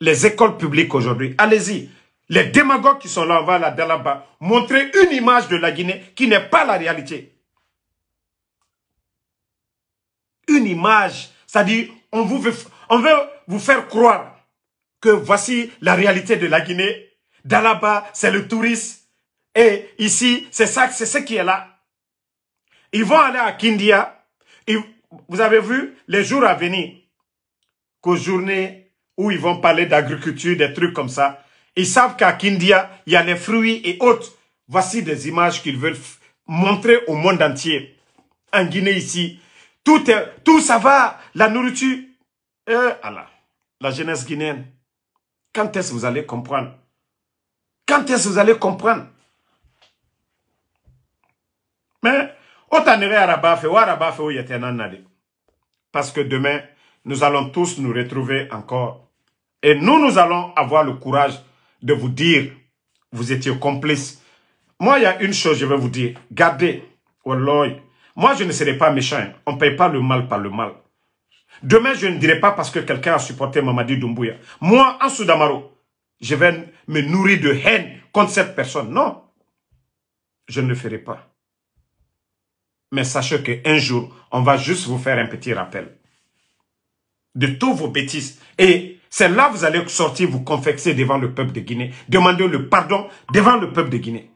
Les écoles publiques aujourd'hui, allez-y. Les démagogues qui sont là, on va là-bas, une image de la Guinée qui n'est pas la réalité. Une image, c'est-à-dire, on, veut, vous faire croire que voici la réalité de la Guinée. Dalaba, c'est le touriste. Et ici, c'est ça, c'est ce qui est là. Ils vont aller à Kindia. vous avez vu les jours à venir, qu'aux journées où ils vont parler d'agriculture, des trucs comme ça, ils savent qu'à Kindia, il y a les fruits et autres. Voici des images qu'ils veulent montrer au monde entier. En Guinée ici, tout, tout ça va, la nourriture. Euh, la jeunesse guinéenne, quand est-ce que vous allez comprendre Quand est-ce que vous allez comprendre Mais parce que demain, nous allons tous nous retrouver encore. Et nous, nous allons avoir le courage de vous dire, vous étiez complice. Moi, il y a une chose, je vais vous dire. Gardez, Walloy. Moi, je ne serai pas méchant. Hein. On ne paye pas le mal par le mal. Demain, je ne dirai pas parce que quelqu'un a supporté Mamadi Doumbouya. Moi, en Soudamaro, je vais me nourrir de haine contre cette personne. Non, je ne le ferai pas mais sachez qu'un jour, on va juste vous faire un petit rappel de tous vos bêtises. Et c'est là que vous allez sortir, vous confesser devant le peuple de Guinée, demander le pardon devant le peuple de Guinée.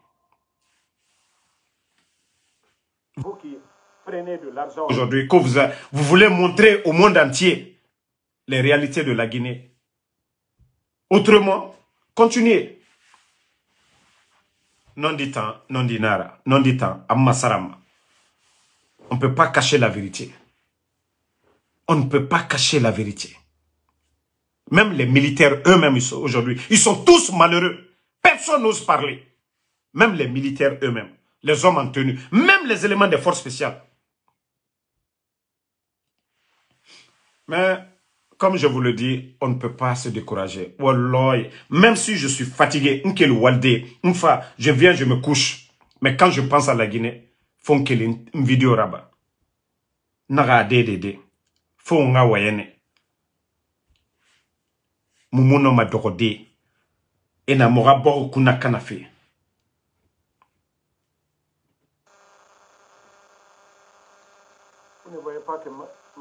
Vous qui prenez de l'argent aujourd'hui, que vous, vous voulez montrer au monde entier les réalités de la Guinée. Autrement, continuez. Non dit non dit nara, non dit amasarama. On ne peut pas cacher la vérité. On ne peut pas cacher la vérité. Même les militaires eux-mêmes aujourd'hui, ils sont tous malheureux. Personne n'ose parler. Même les militaires eux-mêmes, les hommes en tenue, même les éléments des forces spéciales. Mais, comme je vous le dis, on ne peut pas se décourager. même si je suis fatigué, je viens, je me couche. Mais quand je pense à la Guinée, Fon ke li m videyo raba. Naga adede de. Fon nga wayene. Mouno m adoro de. E na mou rabo kou na kana fe.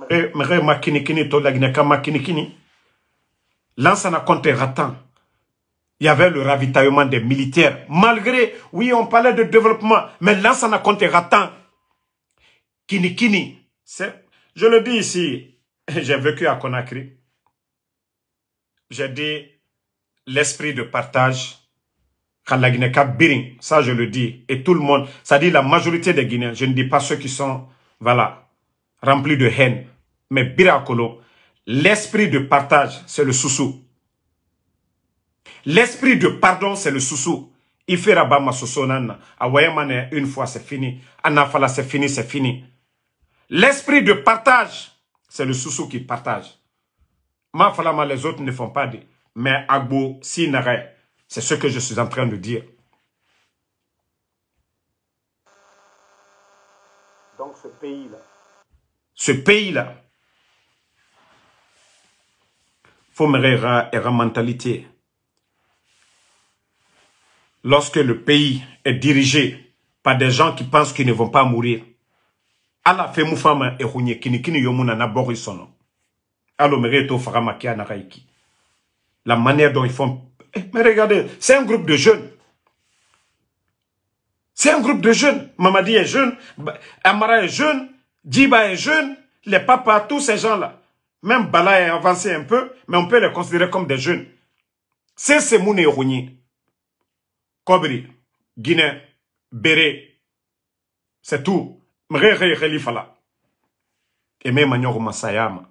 E, Mre makini kini to. Lagine ka makini kini. Lansan akonte ratan. il y avait le ravitaillement des militaires. Malgré, oui, on parlait de développement, mais là, ça n'a compté ratant. Kini Kini, je le dis ici, j'ai vécu à Conakry. J'ai dit l'esprit de partage. ça je le dis, et tout le monde, ça dit la majorité des Guinéens, je ne dis pas ceux qui sont, voilà, remplis de haine, mais Birakolo, l'esprit de partage, c'est le sous-sous. L'esprit de pardon, c'est le sousou. Il fait rabat ma sousonana. Awayamane, ah une fois, c'est fini. Anafala, ah, c'est fini, c'est fini. L'esprit de partage, c'est le sousou qui partage. Ma les autres ne font pas de. Mais agbo, si c'est ce que je suis en train de dire. Donc ce pays-là. Ce pays-là. il Faut me la mentalité lorsque le pays est dirigé par des gens qui pensent qu'ils ne vont pas mourir. na borisono la manière dont ils font eh, mais regardez c'est un groupe de jeunes c'est un groupe de jeunes Mamadi est jeune Amara est jeune Djiba est jeune les papas tous ces gens là même Bala est avancé un peu mais on peut les considérer comme des jeunes c'est ce et kobri guinée béré c'est tout khalifa la et fala eme maɲogo masayama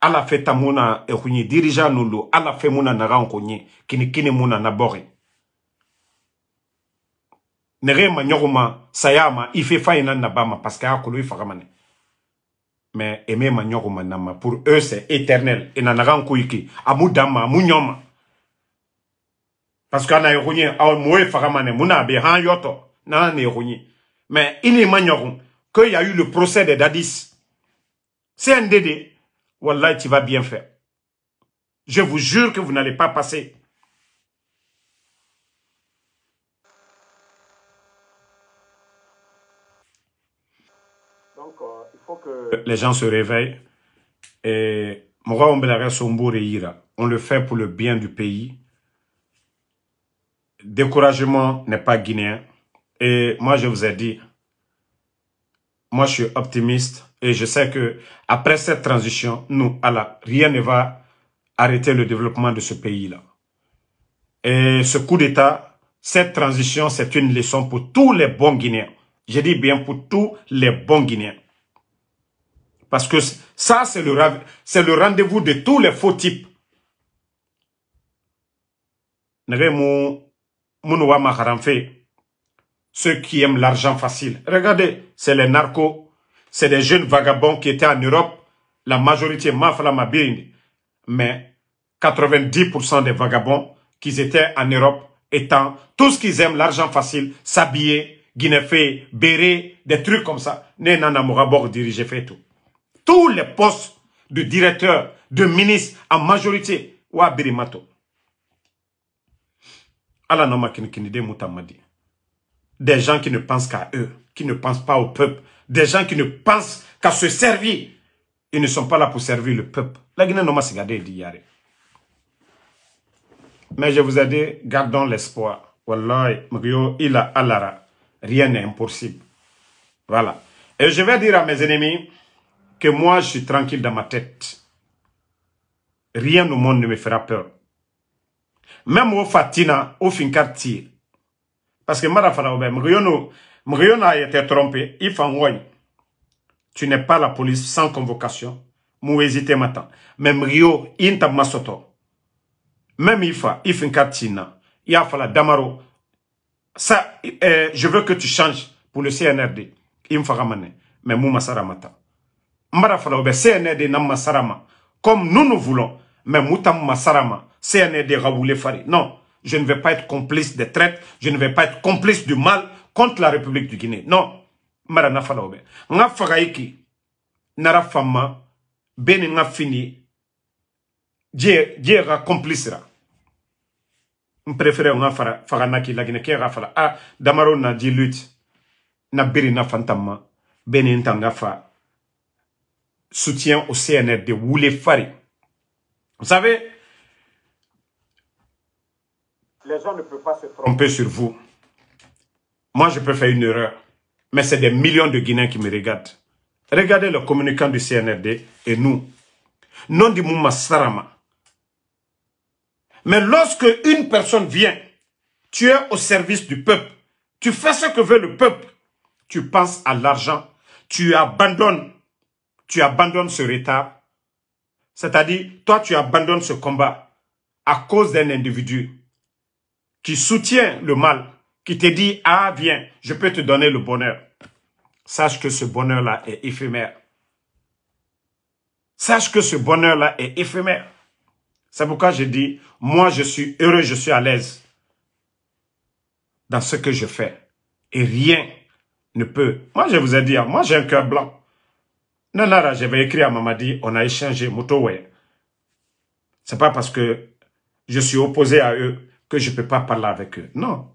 ala fe tamu e eh, khuni dirija nulu ala fe muna na ko xuɲi kini kini mu na naboxi nexe ma sayama i fe fayina nabama parce que a kolo i faxamane mais eme ma nama pour eux c'est éternel et na naxan ku i amu amu parce qu'on a ehunye aw moe fagamane muna be yoto na mais il est que qu'il y a eu le procès des dadis CNDD wallahi tu vas bien faire je vous jure que vous n'allez pas passer Donc, euh, il faut que... Les gens se réveillent et on le fait pour le bien du pays découragement n'est pas guinéen. Et moi, je vous ai dit, moi, je suis optimiste et je sais que après cette transition, nous, Allah, rien ne va arrêter le développement de ce pays-là. Et ce coup d'État, cette transition, c'est une leçon pour tous les bons Guinéens. Je dis bien pour tous les bons Guinéens. Parce que ça, c'est le, le rendez-vous de tous les faux types ceux qui aiment l'argent facile. Regardez, c'est les narcos, c'est des jeunes vagabonds qui étaient en Europe, la majorité Maflamabine, mais 90% des vagabonds qui étaient en Europe étant tout ce qu'ils aiment, l'argent facile, s'habiller, guinéfé, béret, des trucs comme ça. Mourabor fait tout. Tous les postes de directeur, de ministre en majorité, Wabirimato. Des gens qui ne pensent qu'à eux, qui ne pensent pas au peuple, des gens qui ne pensent qu'à se servir. Ils ne sont pas là pour servir le peuple. La Mais je vous ai dit, gardons l'espoir. Wallahi, Rien n'est impossible. Voilà. Et je vais dire à mes ennemis que moi, je suis tranquille dans ma tête. Rien au monde ne me fera peur même au fatina au fin parce que Marafara, fana obe mriyono a été trompé tu n'es pas la police sans convocation mou hésité matin même rio inta masoto même ifa ifin quartina ya fala damaro ça eh, je veux que tu changes pour le CNRD fera ramane mais mou masara matin mara l'a obe CNRD n'a masarama comme nous nous voulons mais moutam masarama C.N.D. Raoulé Fari. Non, je ne vais pas être complice des traite. je ne vais pas être complice du mal contre la République du Guinée. Non. Marana Falaobe. Nga Fagaiki, Nara je ben ne Nga Fini, Djera complicera. Je préfère Nga la Guinée, Je Fala. Ah, Damaro na dit na Fantama, Ben soutien au CNR de Woulé Vous savez, les gens ne peuvent pas se tromper sur vous. Moi, je peux faire une erreur, mais c'est des millions de Guinéens qui me regardent. Regardez le communicant du CNRD et nous. Non du Sarama. Mais lorsque une personne vient, tu es au service du peuple, tu fais ce que veut le peuple, tu penses à l'argent, tu abandonnes, tu abandonnes ce retard. C'est-à-dire, toi, tu abandonnes ce combat à cause d'un individu qui soutient le mal, qui te dit, ah, viens, je peux te donner le bonheur. Sache que ce bonheur-là est éphémère. Sache que ce bonheur-là est éphémère. C'est pourquoi je dis, moi, je suis heureux, je suis à l'aise dans ce que je fais. Et rien ne peut. Moi, je vous ai dit, hein, moi, j'ai un cœur blanc. Non, non, j'avais écrit à Mamadi, on a échangé, Ce C'est pas parce que je suis opposé à eux que je ne peux pas parler avec eux. Non.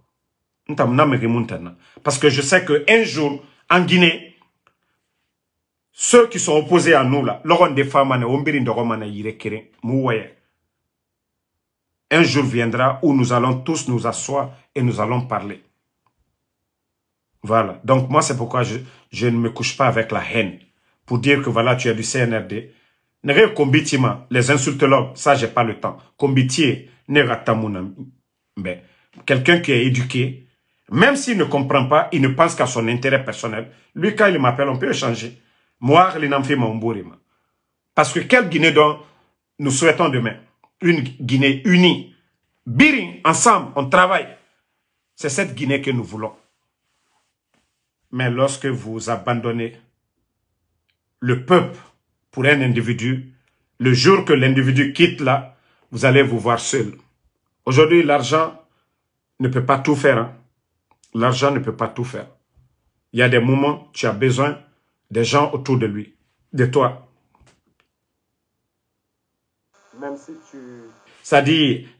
Parce que je sais qu'un jour, en Guinée, ceux qui sont opposés à nous, là, un jour viendra où nous allons tous nous asseoir et nous allons parler. Voilà. Donc moi, c'est pourquoi je, je, ne me couche pas avec la haine. Pour dire que voilà, tu as du CNRD. Les insultes les ça ça, j'ai pas le temps. nest mon pas? quelqu'un qui est éduqué, même s'il ne comprend pas, il ne pense qu'à son intérêt personnel. Lui, quand il m'appelle, on peut échanger. Moi, Parce que quelle Guinée nous souhaitons demain Une Guinée unie. biring, ensemble, on travaille. C'est cette Guinée que nous voulons. Mais lorsque vous abandonnez le peuple pour un individu, le jour que l'individu quitte là, vous allez vous voir seul. Aujourd'hui, l'argent ne peut pas tout faire. Hein. L'argent ne peut pas tout faire. Il y a des moments, tu as besoin des gens autour de lui, de toi. Même si tu... cest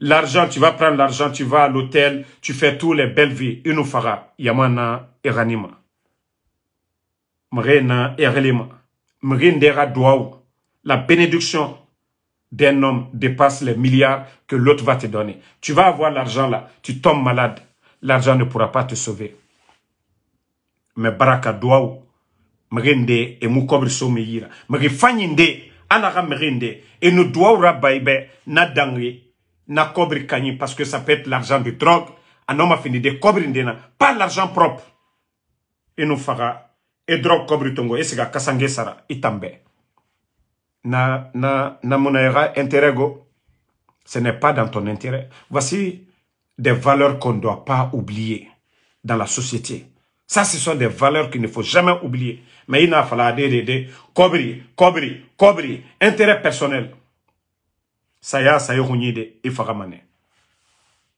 l'argent, tu vas prendre l'argent, tu vas à l'hôtel, tu fais toutes les belles vies. Une fera. yamana eranima. Mrena erelima. La bénédiction d'un homme dépasse les milliards que l'autre va te donner. Tu vas avoir l'argent là, tu tombes malade. L'argent ne pourra pas te sauver. Mais baraka douaou, mrende et moukobri someyira. Mri e fanyinde, anara mrende, et nous douaou rabaïbe, na dangri, na kobri kanyi, parce que ça peut être l'argent de drogue. Un homme a fini de kobri pas l'argent propre. Et nous fera, et drogue kobri tongo, et c'est kasange sara, itambe. E na, na, na intérêt go. Ce n'est pas dans ton intérêt. Voici des valeurs qu'on ne doit pas oublier dans la société. Ça, ce sont des valeurs qu'il ne faut jamais oublier. Mais il n'a fallu de cobri Kobri, intérêt personnel. Ça y a, ça y est, il faut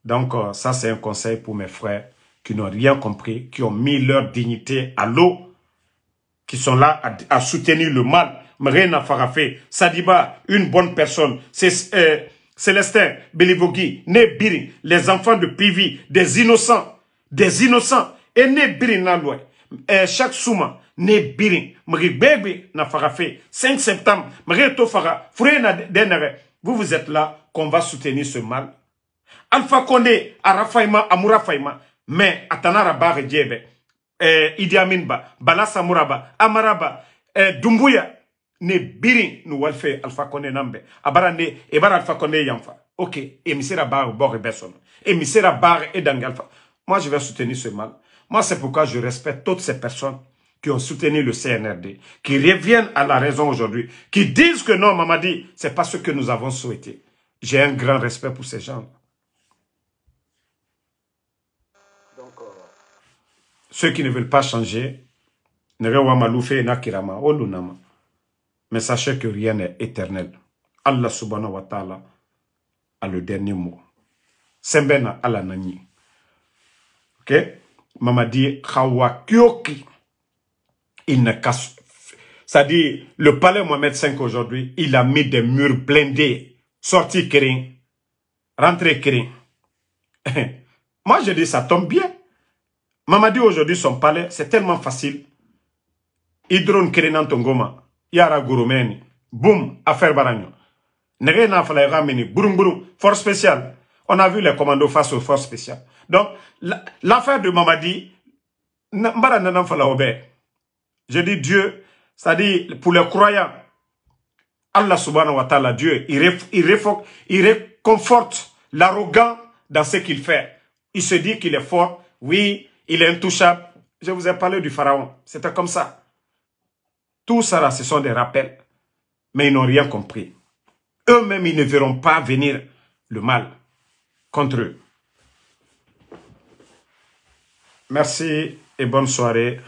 Donc, euh, ça, c'est un conseil pour mes frères qui n'ont rien compris, qui ont mis leur dignité à l'eau, qui sont là à, à soutenir le mal Mrena Farafé, Sadiba, une bonne personne, c'est euh, Célestin Belivogui, Nébiri, les enfants de Pivi, des innocents, des innocents, et Naloué, euh, chaque souma, Nébiri. Mre na Farafé, 5 septembre, Tofara, Fara, Furena Denere, vous vous êtes là qu'on va soutenir ce mal. Alpha Condé, Arafaima, Amoura Faima, mais Atanara Barre Djebe, euh, Idi Aminba, Amaraba, euh, Dumbuya, ne alfa kone nambe ne e ok bar et bar moi je vais soutenir ce mal moi c'est pourquoi je respecte toutes ces personnes qui ont soutenu le CNRD, qui reviennent à la raison aujourd'hui, qui disent que non, Mamadi, c'est pas ce que nous avons souhaité. J'ai un grand respect pour ces gens. Donc, Ceux qui ne veulent pas changer, ne veulent pas mais sachez que rien n'est éternel. Allah subhanahu wa ta'ala a le dernier mot. Sembena ala nani. Ok dit Khawa Kyoki. Il ne casse. Ça dit le palais Mohamed V aujourd'hui, il a mis des murs blindés. Sorti Kérin. Rentré Kérin. Moi, je dis, ça tombe bien. Maman dit, aujourd'hui, son palais, c'est tellement facile. Hydrone ton Tongoma yara gurumeni boum affaire baragno nege na fala ramini burum burum force spéciale on a vu les commandos face aux forces spéciales donc l'affaire de Mamadi mbara je dis Dieu c'est-à-dire pour les croyants Allah subhanahu wa ta'ala Dieu il, il, il réconforte l'arrogant dans ce qu'il fait il se dit qu'il est fort oui il est intouchable je vous ai parlé du pharaon c'était comme ça tout ça, là, ce sont des rappels. Mais ils n'ont rien compris. Eux-mêmes, ils ne verront pas venir le mal contre eux. Merci et bonne soirée.